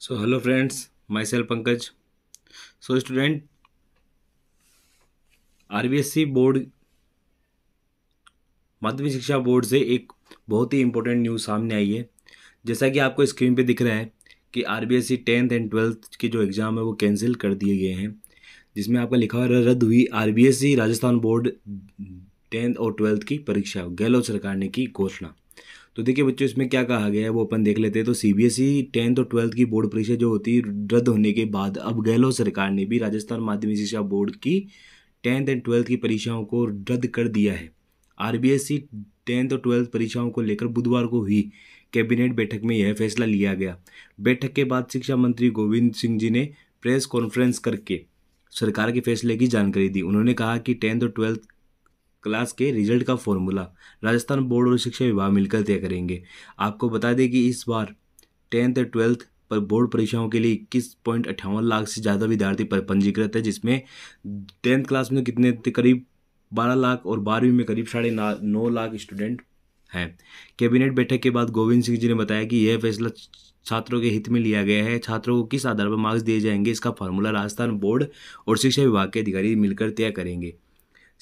सो so Pankaj so student R B S RBSC board माध्यमिक शिक्षा board से एक बहुत ही इंपॉर्टेंट न्यूज़ सामने आई है जैसा कि आपको स्क्रीन पे दिख रहा है कि R B S C tenth and twelfth के जो एग्ज़ाम है वो कैंसिल कर दिए गए हैं जिसमें आपका लिखा हुआ रद्द हुई R B S C Rajasthan board tenth और ट्वेल्थ की परीक्षा गहलोत सरकार ने की घोषणा तो देखिए बच्चों इसमें क्या कहा गया है वो अपन देख लेते हैं तो C B S E tenth और ट्वेल्थ की बोर्ड परीक्षा जो होती रद्द होने के बाद अब गहलोत सरकार ने भी राजस्थान माध्यमिक शिक्षा बोर्ड की टेंथ एंड ट्वेल्थ की परीक्षाओं को रद्द कर दिया है R B S C tenth और ट्वेल्थ परीक्षाओं को लेकर बुधवार को हुई कैबिनेट बैठक में यह फैसला लिया गया बैठक के बाद शिक्षा मंत्री गोविंद सिंह जी ने प्रेस कॉन्फ्रेंस करके सरकार के फैसले की जानकारी दी उन्होंने कहा कि टेंथ और ट्वेल्थ क्लास के रिजल्ट का फॉर्मूला राजस्थान बोर्ड और शिक्षा विभाग मिलकर तय करेंगे आपको बता दें कि इस बार टेंथ और ट्वेल्थ पर बोर्ड परीक्षाओं के लिए इक्कीस पॉइंट अट्ठावन लाख से ज़्यादा विद्यार्थी पर पंजीकृत है जिसमें टेंथ क्लास में कितने करीब बारह लाख और बारहवीं में करीब साढ़े नौ लाख स्टूडेंट हैं कैबिनेट बैठक के बाद गोविंद सिंह जी ने बताया कि यह फैसला छात्रों के हित में लिया गया है छात्रों को किस आधार पर मार्क्स दिए जाएंगे इसका फार्मूला राजस्थान बोर्ड और शिक्षा विभाग के अधिकारी मिलकर तय करेंगे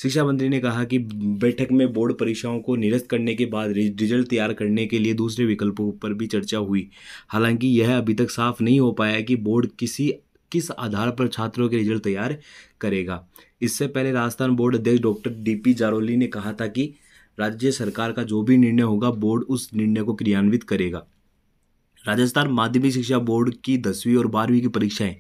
शिक्षा मंत्री ने कहा कि बैठक में बोर्ड परीक्षाओं को निरस्त करने के बाद रिजल्ट तैयार करने के लिए दूसरे विकल्पों पर भी चर्चा हुई हालांकि यह अभी तक साफ नहीं हो पाया कि बोर्ड किसी किस आधार पर छात्रों के रिजल्ट तैयार करेगा इससे पहले राजस्थान बोर्ड अध्यक्ष डॉक्टर पी जारोली ने कहा था कि राज्य सरकार का जो भी निर्णय होगा बोर्ड उस निर्णय को क्रियान्वित करेगा राजस्थान माध्यमिक शिक्षा बोर्ड की दसवीं और बारहवीं की परीक्षाएं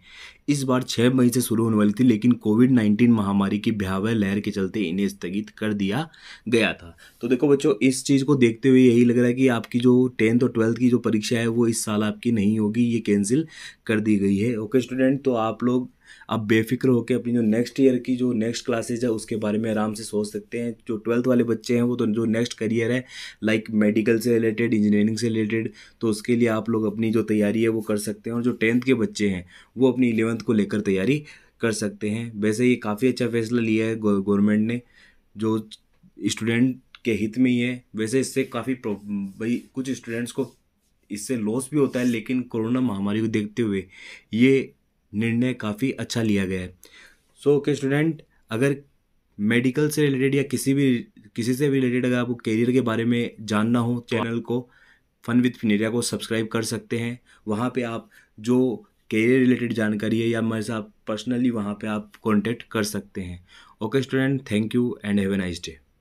इस बार छः मई से शुरू होने वाली थी लेकिन कोविड नाइन्टीन महामारी की भयावह लहर के चलते इन्हें स्थगित कर दिया गया था तो देखो बच्चों इस चीज़ को देखते हुए यही लग रहा है कि आपकी जो टेंथ और ट्वेल्थ की जो परीक्षा है वो इस साल आपकी नहीं होगी ये कैंसिल कर दी गई है ओके स्टूडेंट तो आप लोग आप बेफिक्र होकर अपनी जो नेक्स्ट ईयर की जो नेक्स्ट क्लासेज है उसके बारे में आराम से सोच सकते हैं जो ट्वेल्थ वाले बच्चे हैं वो तो जो नेक्स्ट करियर है लाइक मेडिकल से रिलेटेड इंजीनियरिंग से रिलेटेड तो उसके लिए आप लोग अपनी जो तैयारी है वो कर सकते हैं और जो टेंथ के बच्चे हैं वो अपनी इलेवंथ को लेकर तैयारी कर सकते हैं वैसे ये काफ़ी अच्छा फैसला लिया है गवर्नमेंट ने जो स्टूडेंट के हित में ही है वैसे इससे काफ़ी भाई कुछ स्टूडेंट्स को इससे लॉस भी होता है लेकिन कोरोना महामारी को देखते हुए ये निर्णय काफ़ी अच्छा लिया गया है सो ओके स्टूडेंट अगर मेडिकल से रिलेटेड या किसी भी किसी से भी रिलेटेड अगर आपको करियर के बारे में जानना हो चैनल को फन विथ फिनेरिया को सब्सक्राइब कर सकते हैं वहाँ पे आप जो करियर रिलेटेड जानकारी है या मेरे साथ पर्सनली वहाँ पे आप कांटेक्ट कर सकते हैं okay student thank you and have a nice day